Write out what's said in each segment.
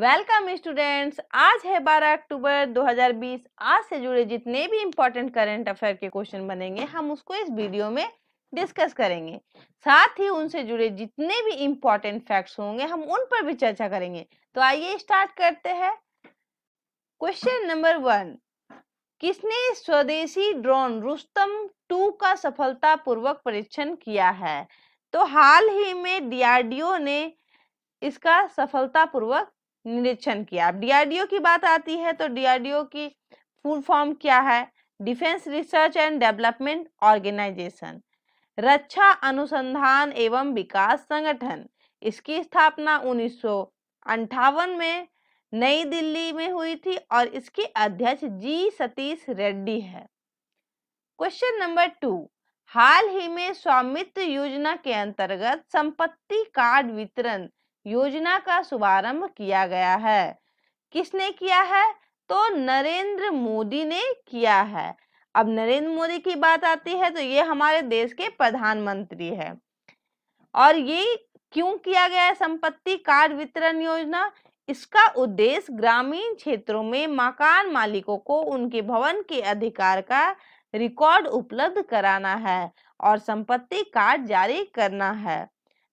welcome students आज है 12 अक्टूबर 2020 आज से जुड़े जितने भी इम्पोर्टेंट करंट अफेयर के क्वेश्चन बनेंगे हम उसको इस वीडियो में डिस्कस करेंगे साथ ही उनसे जुड़े जितने भी इम्पोर्टेंट फैक्ट्स होंगे हम उन पर भी चर्चा करेंगे तो आइए स्टार्ट करते हैं क्वेश्चन नंबर वन किसने स्वदेशी ड्रोन रुस्तम टू का सफलतापूर्वक परीक्षण किया है तो हाल ही में डीआरडीओ ने इसका सफलतापूर्वक निरीक्षण किया अब डीआरडीओ की बात आती है तो डीआरडीओ की फुल फॉर्म क्या है defence research and development organisation रक्षा अनुसंधान एवं विकास संगठन इसकी स्थापना उन्नीस में नई दिल्ली में हुई थी और इसके अध्यक्ष जी सतीश रेड्डी है क्वेश्चन नंबर टू हाल ही में स्वामित्व योजना के अंतर्गत संपत्ति कार्ड वितरण योजना का शुभारंभ किया गया है किसने किया है तो नरेंद्र मोदी ने किया है अब नरेंद्र मोदी की बात आती है तो ये हमारे देश के प्रधानमंत्री है और ये क्यों किया गया है संपत्ति कार्ड वितरण योजना इसका उद्देश्य ग्रामीण क्षेत्रों में मकान मालिकों को उनके भवन के अधिकार का रिकॉर्ड उपलब्ध कराना है और संपत्ति कार्ड जारी करना है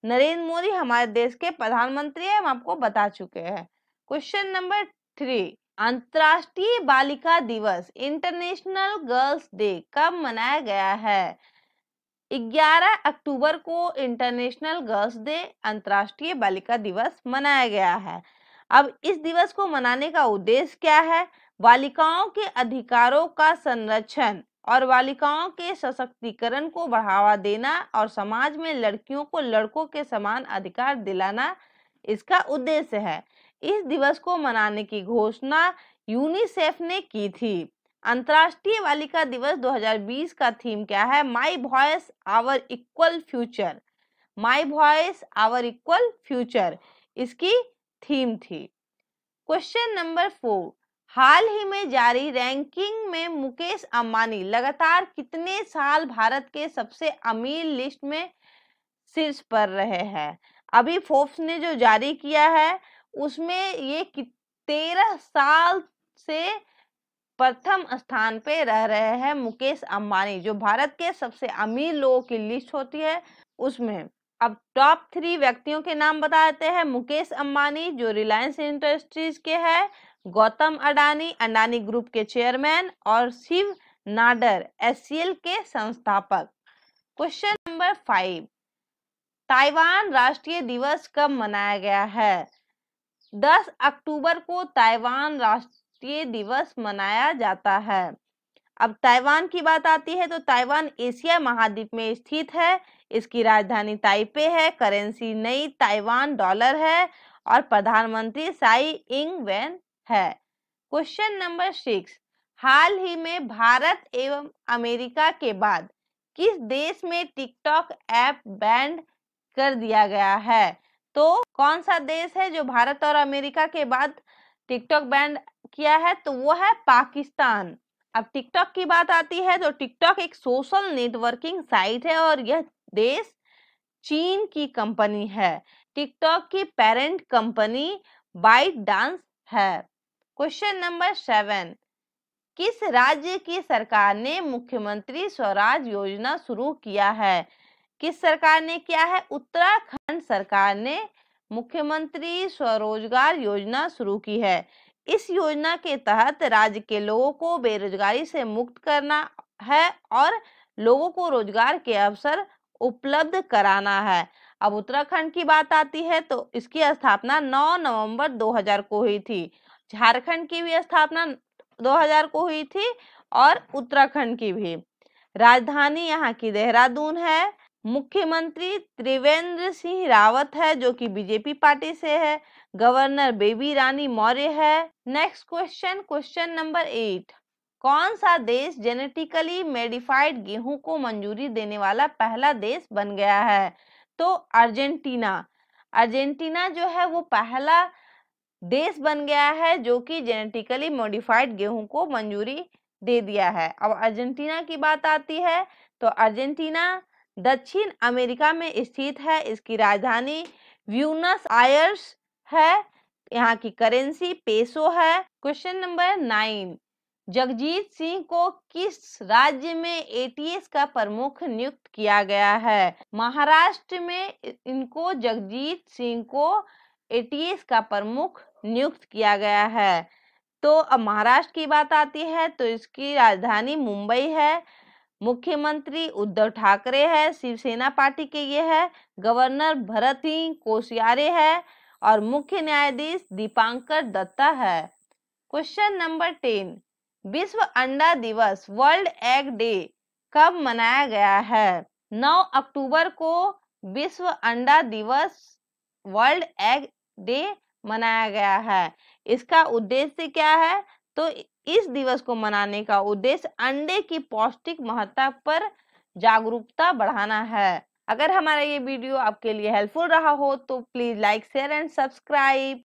नरेंद्र मोदी हमारे देश के प्रधानमंत्री हैं हम आपको बता चुके हैं क्वेश्चन नंबर थ्री अंतर्राष्ट्रीय बालिका दिवस इंटरनेशनल गर्ल्स डे कब मनाया गया है 11 अक्टूबर को इंटरनेशनल गर्ल्स डे अंतर्राष्ट्रीय बालिका दिवस मनाया गया है अब इस दिवस को मनाने का उद्देश्य क्या है बालिकाओं के अधिकारों का संरक्षण और बालिकाओं के सशक्तिकरण को बढ़ावा देना और समाज में लड़कियों को लड़कों के समान अधिकार दिलाना इसका उद्देश्य है इस दिवस को मनाने की घोषणा यूनिसेफ ने की थी अंतर्राष्ट्रीय बालिका दिवस 2020 का थीम क्या है my voice our equal future my voice our equal future इसकी थीम थी क्वेश्चन नंबर फोर हाल ही में जारी रैंकिंग में मुकेश अंबानी लगातार कितने साल भारत के सबसे अमीर लिस्ट में शीर्ष पर रहे हैं अभी फोर्ब्स ने जो जारी किया है उसमें ये तेरह साल से प्रथम स्थान पे रह रहे हैं मुकेश अंबानी जो भारत के सबसे अमीर लोगों की लिस्ट होती है उसमें अब टॉप थ्री व्यक्तियों के नाम बताते हैं मुकेश अंबानी जो रिलायंस इंडस्ट्रीज के है गौतम अडानी अडानी ग्रुप के चेयरमैन और शिव नाडर एस के संस्थापक क्वेश्चन नंबर फाइव ताइवान राष्ट्रीय दिवस कब मनाया गया है 10 अक्टूबर को ताइवान राष्ट्रीय दिवस मनाया जाता है अब ताइवान की बात आती है तो ताइवान एशिया महाद्वीप में स्थित है इसकी राजधानी ताइपे है करेंसी नई ताइवान डॉलर है और प्रधानमंत्री साई इंग वेन है क्वेश्चन नंबर सिक्स हाल ही में भारत एवं अमेरिका के बाद किस देश में टिकटॉक ऐप बैंड कर दिया गया है तो कौन सा देश है जो भारत और अमेरिका के बाद टिकटॉक बैंड किया है तो वो है पाकिस्तान अब टिकटॉक की बात आती है तो टिकटॉक एक सोशल नेटवर्किंग साइट है और यह देश चीन की कंपनी है टिकटॉक की पेरेंट कंपनी बाइट डांस है क्वेश्चन नंबर सेवन किस राज्य की सरकार ने मुख्यमंत्री स्वराज योजना शुरू किया है किस सरकार ने किया है उत्तराखंड सरकार ने मुख्यमंत्री स्वरोजगार योजना शुरू की है इस योजना के तहत राज्य के लोगों को बेरोजगारी से मुक्त करना है और लोगों को रोजगार के अवसर उपलब्ध कराना है अब उत्तराखंड की बात आती है तो इसकी स्थापना 9 नवंबर 2000 को हुई थी झारखंड की भी स्थापना 2000 को हुई थी और उत्तराखंड की भी राजधानी यहाँ की देहरादून है मुख्यमंत्री त्रिवेंद्र सिंह रावत है जो कि बीजेपी पार्टी से है गवर्नर बेबी रानी मौर्य है next question question number eight कौन सा देश जेनेटिकली मेडिफाइड गेहूं को मंजूरी देने वाला पहला देश बन गया है तो अर्जेंटीना अर्जेंटीना जो है वो पहला देश बन गया है जो कि जेनेटिकली मॉडिफाइड गेहूं को मंजूरी दे दिया है अब अर्जेंटीना की बात आती है तो अर्जेंटीना दक्षिण अमेरिका में स्थित है इसकी राजधानी व्यूनस आयर्स है यहाँ की करेंसी पेसो है question number nine Jagjit Singh को किस राज्य में एटीएस का प्रमुख नियुक्त किया गया है महाराष्ट्र में इनको जगजीत सिंह को एटीएस का प्रमुख नियुक्त किया गया है तो अब महाराष्ट्र की बात आती है तो इसकी राजधानी मुंबई है मुख्यमंत्री उद्धव ठाकरे है शिवसेना पार्टी के ये है गवर्नर भरत सिंह कोशियारे है और मुख्य न्यायाधीश दीपांकर दत्ता है क्वेश्चन नंबर टेन विश्व अंडा दिवस वर्ल्ड एग डे कब मनाया गया है 9 अक्टूबर को विश्व अंडा दिवस वर्ल्ड एग डे मनाया गया है इसका उद्देश्य क्या है तो इस दिवस को मनाने का उद्देश्य अंडे की पौष्टिक महत्ता पर जागरूकता बढ़ाना है अगर हमारा ये वीडियो आपके लिए हेल्पफुल रहा हो तो please like share and subscribe